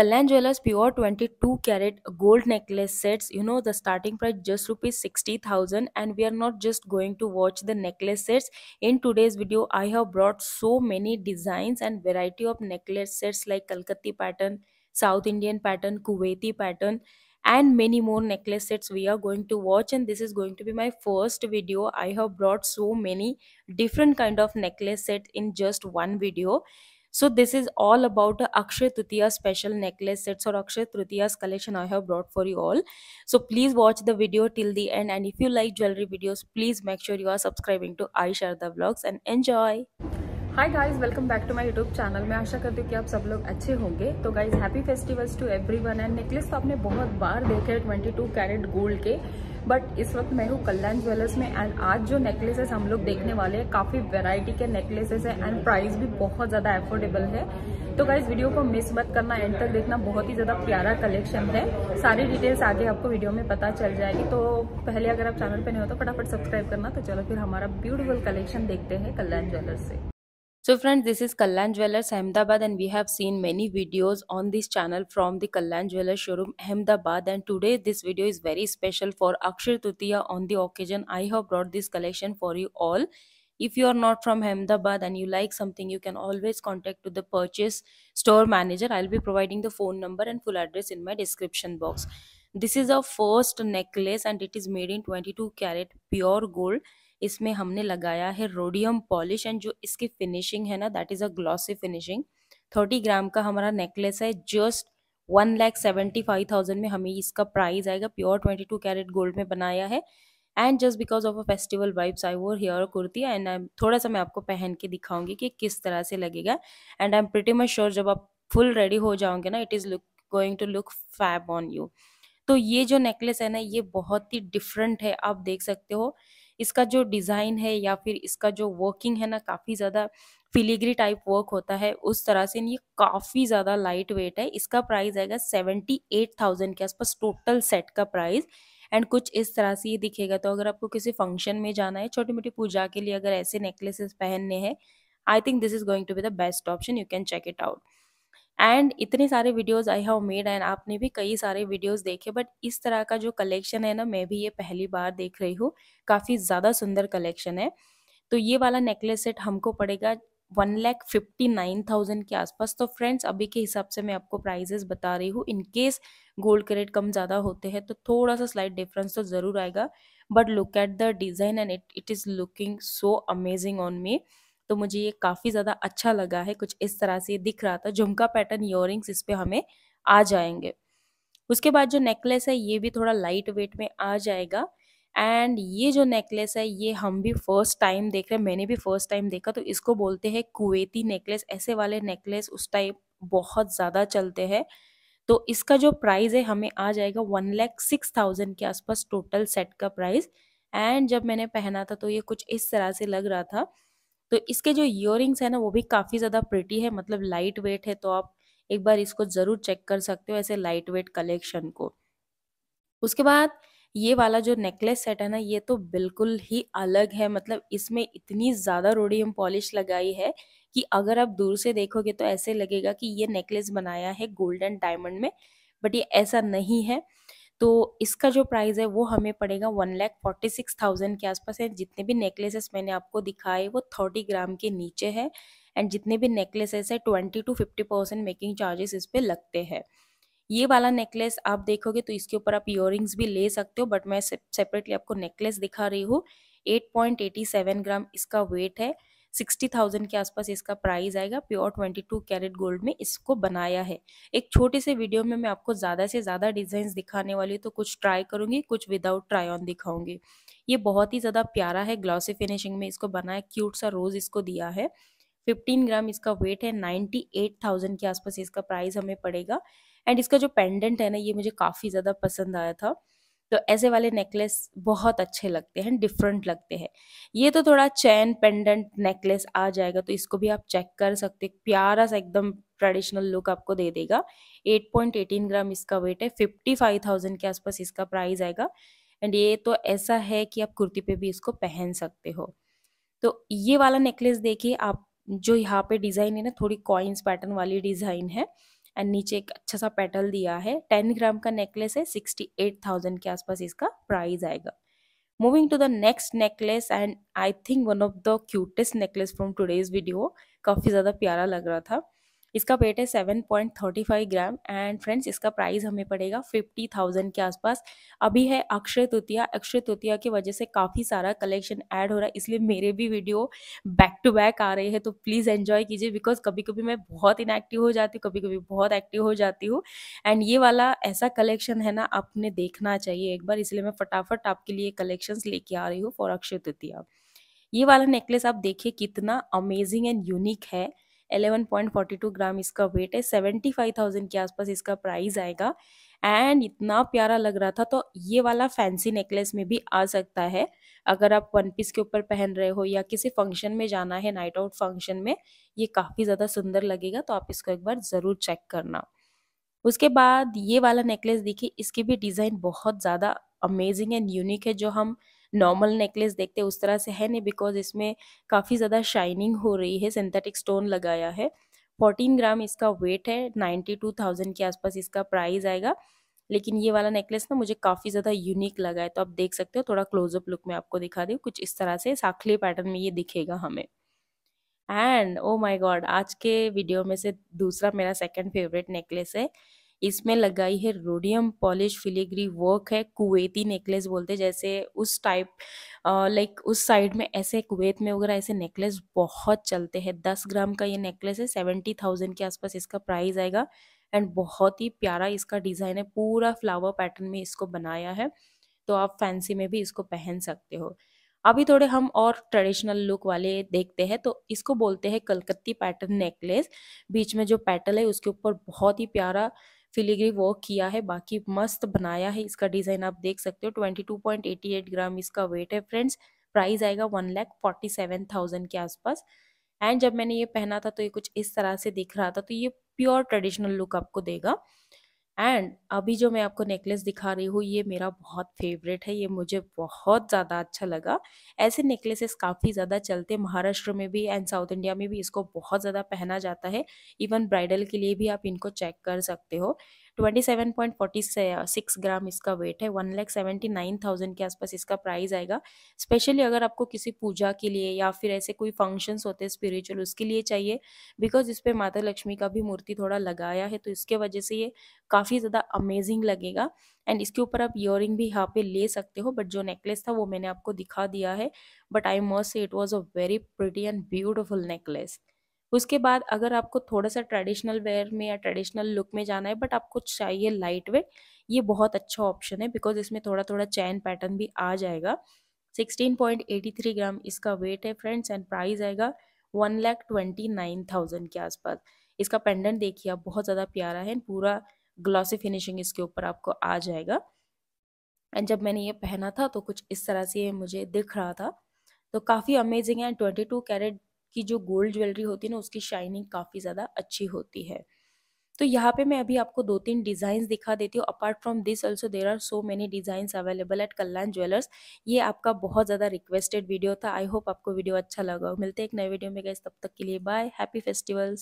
Kalyan Jewelers Pure 22 carat gold necklace sets, you know, the starting price just rupees 60,000 and we are not just going to watch the necklace sets. In today's video, I have brought so many designs and variety of necklace sets like Kalkatti pattern, South Indian pattern, Kuwaiti pattern and many more necklace sets we are going to watch and this is going to be my first video. I have brought so many different kind of necklace sets in just one video so this is all about the Akshay Tritiya special necklace sets or Akshay Tritiya's collection I have brought for you all. So please watch the video till the end and if you like jewelry videos, please make sure you are subscribing to I Share the Vlogs and enjoy. Hi guys welcome back to my YouTube channel मैं आशा करती हूँ कि आप सब लोग अच्छे होंगे तो guys happy festivals to everyone and necklace तो आपने बहुत बार देखे ट्वेंटी टू कैरेट गोल्ड के बट इस वक्त मैं हूँ कल्याण ज्वेलर्स में एंड आज जो नेकलेसेस हम लोग देखने वाले हैं काफ़ी वेराइटी के नेकलेसेस हैं एंड प्राइस भी बहुत ज़्यादा एफोर्डेबल है तो गाइज वीडियो को मिस मत करना एंड तक देखना बहुत ही ज़्यादा प्यारा कलेक्शन है सारी डिटेल्स आगे आपको वीडियो में पता चल जाएगी तो पहले अगर आप चैनल पर नहीं हो तो फटाफट सब्सक्राइब करना तो चलो फिर हमारा ब्यूटीफुल कलेक्शन देखते हैं कल्याण ज्वेलर्स से So friends, this is Kallan Jewelers Ahmedabad and we have seen many videos on this channel from the Kallan Jewelers showroom Ahmedabad and today this video is very special for Akshir Tutiya on the occasion. I have brought this collection for you all. If you are not from Ahmedabad and you like something, you can always contact to the purchase store manager. I'll be providing the phone number and full address in my description box. This is our first necklace and it is made in 22 carat pure gold इसमें हमने लगाया है rhodium polish and जो इसकी finishing है ना that is a glossy finishing thirty gram का हमारा नेकलेस है just one lakh seventy five thousand में हमें इसका प्राइस आएगा pure twenty two carat gold में बनाया है and just because of a festival vibes I wore hair kurti and I थोड़ा सा मैं आपको पहन के दिखाऊंगी कि किस तरह से लगेगा and I am pretty much sure जब आप फुल रेडी हो जाओगे ना it is look going to look fab on you तो ये जो नेकलेस है ना ये बहुत ही डिफरेंट है आप देख सकते हो इसका जो डिज़ाइन है या फिर इसका जो वर्किंग है ना काफ़ी ज़्यादा फिलीग्री टाइप वर्क होता है उस तरह से ये काफ़ी ज़्यादा लाइट वेट है इसका प्राइस आएगा सेवेंटी एट थाउजेंड के आसपास टोटल सेट का प्राइस एंड कुछ इस तरह से ये दिखेगा तो अगर आपको किसी फंक्शन में जाना है छोटी मोटी पूजा के लिए अगर ऐसे नेकलेसेस पहनने हैं I think this is going to be the best option you can check it out and इतने सारे videos I have made and आपने भी कई सारे वीडियोस देखे बट इस तरह का जो कलेक्शन है ना मैं भी ये पहली बार देख रही हूँ काफ़ी ज़्यादा सुंदर कलेक्शन है तो ये वाला नेकलेस सेट हमको पड़ेगा one lakh fifty nine thousand के आसपास तो फ्रेंड्स अभी के हिसाब से मैं आपको प्राइजेस बता रही हूँ इनकेस गोल्ड के रेट कम ज़्यादा होते हैं तो थोड़ा सा स्लाइट डिफरेंस तो ज़रूर आएगा but look at the design and it it is looking so amazing on me तो मुझे ये काफ़ी ज़्यादा अच्छा लगा है कुछ इस तरह से दिख रहा था झुमका पैटर्न इयर इस पर हमें आ जाएंगे उसके बाद जो नेकलेस है ये भी थोड़ा लाइट वेट में आ जाएगा एंड ये जो नेकलेस है ये हम भी फर्स्ट टाइम देख रहे हैं मैंने भी फर्स्ट टाइम देखा तो इसको बोलते हैं कुवैती नेकलेस ऐसे वाले नेकलेस उस टाइप बहुत ज़्यादा चलते हैं तो इसका जो प्राइस है हमें आ जाएगा वन लैख सिक्स थाउजेंड के आसपास टोटल सेट का प्राइस एंड जब मैंने पहना था तो ये कुछ इस तरह से लग रहा था तो इसके जो ईयरिंग्स है ना वो भी काफ़ी ज़्यादा प्रिटी है मतलब लाइट वेट है तो आप एक बार इसको ज़रूर चेक कर सकते हो ऐसे लाइट वेट कलेक्शन को उसके बाद ये वाला जो नेकलेस सेट है ना ये तो बिल्कुल ही अलग है मतलब इसमें इतनी ज़्यादा रोडियम पॉलिश लगाई है कि अगर आप दूर से देखोगे तो ऐसे लगेगा कि ये नेकलेस बनाया है गोल्डन डायमंड में बट ये ऐसा नहीं है तो इसका जो प्राइस है वो हमें पड़ेगा one lakh forty six thousand के आसपास है जितने भी नेकलेसेस मैंने आपको दिखाए वो थर्टी ग्राम के नीचे है एंड जितने भी नेकलेसेस है twenty two fifty percent making charges इस पर लगते हैं ये वाला नेकलेस आप देखोगे तो इसके ऊपर आप इयर भी ले सकते हो बट मैं सेपरेटली आपको नेकलेस दिखा रही हूँ eight point eighty seven gram इसका वेट है सिक्सटी थाउजेंड के आसपास इसका प्राइस आएगा pure twenty two carat gold में इसको बनाया है एक छोटे से वीडियो में मैं आपको ज़्यादा से ज़्यादा डिज़ाइन दिखाने वाली हूँ तो कुछ ट्राई करूँगी कुछ विदाउट ट्राई ऑन दिखाऊंगी ये बहुत ही ज़्यादा प्यारा है ग्लॉसी फिनिशिंग में इसको बनाया क्यूट सा रोज़ इसको दिया है 15 ग्राम इसका वेट है 98,000 के आसपास इसका प्राइस हमें पड़ेगा एंड इसका जो पेंडेंट है ना ये मुझे काफ़ी ज़्यादा पसंद आया था तो ऐसे वाले नेकलेस बहुत अच्छे लगते हैं डिफरेंट लगते हैं ये तो थोड़ा चैन पेंडेंट नेकलेस आ जाएगा तो इसको भी आप चेक कर सकते प्यारा सा एकदम ट्रेडिशनल लुक आपको दे देगा 8.18 ग्राम इसका वेट है 55,000 के आसपास इसका प्राइस आएगा एंड ये तो ऐसा है कि आप कुर्ती पे भी इसको पहन सकते हो तो ये वाला नेकलेस देखिए आप जो यहाँ पे डिज़ाइन है ना थोड़ी कॉइन्स पैटर्न वाली डिज़ाइन है एंड नीचे एक अच्छा सा पेटल दिया है टेन ग्राम का नेकलेस है सिक्सटी एट थाउजेंड के आसपास इसका प्राइस आएगा moving to the next necklace and I think one of the cutest necklace from today's video काफ़ी ज़्यादा प्यारा लग रहा था इसका वेट है seven point thirty five gram and friends इसका प्राइस हमें पड़ेगा फिफ्टी थाउजेंड के आसपास अभी है अक्षय तृतीया अक्षय तृतीया की वजह से काफ़ी सारा कलेक्शन ऐड हो रहा है इसलिए मेरे भी वीडियो बैक टू बैक आ रहे हैं तो प्लीज़ एन्जॉय कीजिए बिकॉज कभी कभी मैं बहुत इनएक्टिव हो जाती हूँ कभी कभी बहुत एक्टिव हो जाती हूँ एंड ये वाला ऐसा कलेक्शन है ना आपने देखना चाहिए एक बार इसलिए मैं फटाफट आपके लिए कलेक्शन लेके आ रही हूँ फॉर अक्षय तृतीया ये वाला नेकलेस आप देखिए कितना अमेजिंग एंड यूनिक है 11.42 ग्राम इसका वेट है 75,000 के आसपास इसका प्राइस आएगा एंड इतना प्यारा लग रहा था तो ये वाला फैंसी नेकलेस में भी आ सकता है अगर आप वन पीस के ऊपर पहन रहे हो या किसी फंक्शन में जाना है नाइट आउट फंक्शन में ये काफ़ी ज़्यादा सुंदर लगेगा तो आप इसको एक बार ज़रूर चेक करना उसके बाद ये वाला नेकलेस देखिए इसकी भी डिज़ाइन बहुत ज़्यादा अमेजिंग एंड यूनिक है जो हम नॉर्मल नेकलेस देखते उस तरह से है नहीं बिकॉज इसमें काफ़ी ज़्यादा शाइनिंग हो रही है सिंथेटिक स्टोन लगाया है फोर्टीन ग्राम इसका वेट है नाइन्टी टू थाउजेंड के आसपास इसका प्राइस आएगा लेकिन ये वाला नेकलेस ना मुझे काफ़ी ज़्यादा यूनिक लगा है तो आप देख सकते हो थोड़ा क्लोजअप लुक में आपको दिखा दें कुछ इस तरह से साखली पैटर्न में ये दिखेगा हमें एंड ओ माई गॉड आज के वीडियो में से दूसरा मेरा सेकेंड फेवरेट नेकलेस है इसमें लगाई है रोडियम पॉलिश फिलिग्री वर्क है कुवैती नेकलेस बोलते जैसे उस टाइप लाइक उस साइड में ऐसे कुवैत में वगैरह ऐसे नेकलेस बहुत चलते हैं दस ग्राम का ये नेकलेस है सेवेंटी थाउजेंड के आसपास इसका प्राइस आएगा एंड बहुत ही प्यारा इसका डिज़ाइन है पूरा फ्लावर पैटर्न में इसको बनाया है तो आप फैंसी में भी इसको पहन सकते हो अभी थोड़े हम और ट्रेडिशनल लुक वाले देखते हैं तो इसको बोलते हैं कलकत्ती पैटर्न नेकलेस बीच में जो पैटल है उसके ऊपर बहुत ही प्यारा फिलीग्री वर्क किया है बाकी मस्त बनाया है इसका डिज़ाइन आप देख सकते हो twenty two point eighty eight gram इसका वेट है फ्रेंड्स प्राइस आएगा one lakh forty seven thousand के आसपास एंड जब मैंने ये पहना था तो ये कुछ इस तरह से दिख रहा था तो ये प्योर ट्रेडिशनल लुक आपको देगा एंड अभी जो मैं आपको नेकलेस दिखा रही हूँ ये मेरा बहुत फेवरेट है ये मुझे बहुत ज़्यादा अच्छा लगा ऐसे नेकलेसेस काफ़ी ज़्यादा चलते महाराष्ट्र में भी एंड साउथ इंडिया में भी इसको बहुत ज़्यादा पहना जाता है इवन ब्राइडल के लिए भी आप इनको चेक कर सकते हो twenty seven point forty six gram इसका वेट है one lakh seventy nine thousand के आसपास इसका प्राइस आएगा स्पेशली अगर आपको किसी पूजा के लिए या फिर ऐसे कोई फंक्शंस होते हैं स्पिरिचुअल उसके लिए चाहिए बिकॉज इस पर माता लक्ष्मी का भी मूर्ति थोड़ा लगाया है तो इसके वजह से ये काफ़ी ज़्यादा अमेजिंग लगेगा एंड इसके ऊपर आप इयर भी यहाँ पे ले सकते हो बट जो नेकलेस था वो मैंने आपको दिखा दिया है but I must say it was a very pretty and beautiful necklace उसके बाद अगर आपको थोड़ा सा ट्रेडिशनल वेयर में या ट्रेडिशनल लुक में जाना है बट आपको चाहिए लाइट वेट ये बहुत अच्छा ऑप्शन है बिकॉज इसमें थोड़ा थोड़ा चैन पैटर्न भी आ जाएगा 16.83 ग्राम इसका वेट है फ्रेंड्स एंड प्राइस आएगा one lakh twenty nine thousand के आसपास इसका पेंडेंट देखिए आप बहुत ज़्यादा प्यारा है पूरा ग्लॉसी फिनिशिंग इसके ऊपर आपको आ जाएगा एंड जब मैंने ये पहना था तो कुछ इस तरह से मुझे दिख रहा था तो काफ़ी अमेजिंग है ट्वेंटी टू कैरेट कि जो गोल्ड ज्वेलरी होती है ना उसकी शाइनिंग काफ़ी ज़्यादा अच्छी होती है तो यहाँ पे मैं अभी आपको दो तीन डिजाइन दिखा देती हूँ apart from this also there are so many design available at Kalyan Jewellers ये आपका बहुत ज़्यादा रिक्वेस्टेड वीडियो था आई होप आपको वीडियो अच्छा लगा मिलते हैं एक नए वीडियो में गए तब तक के लिए बाय हैप्पी फेस्टिवल्स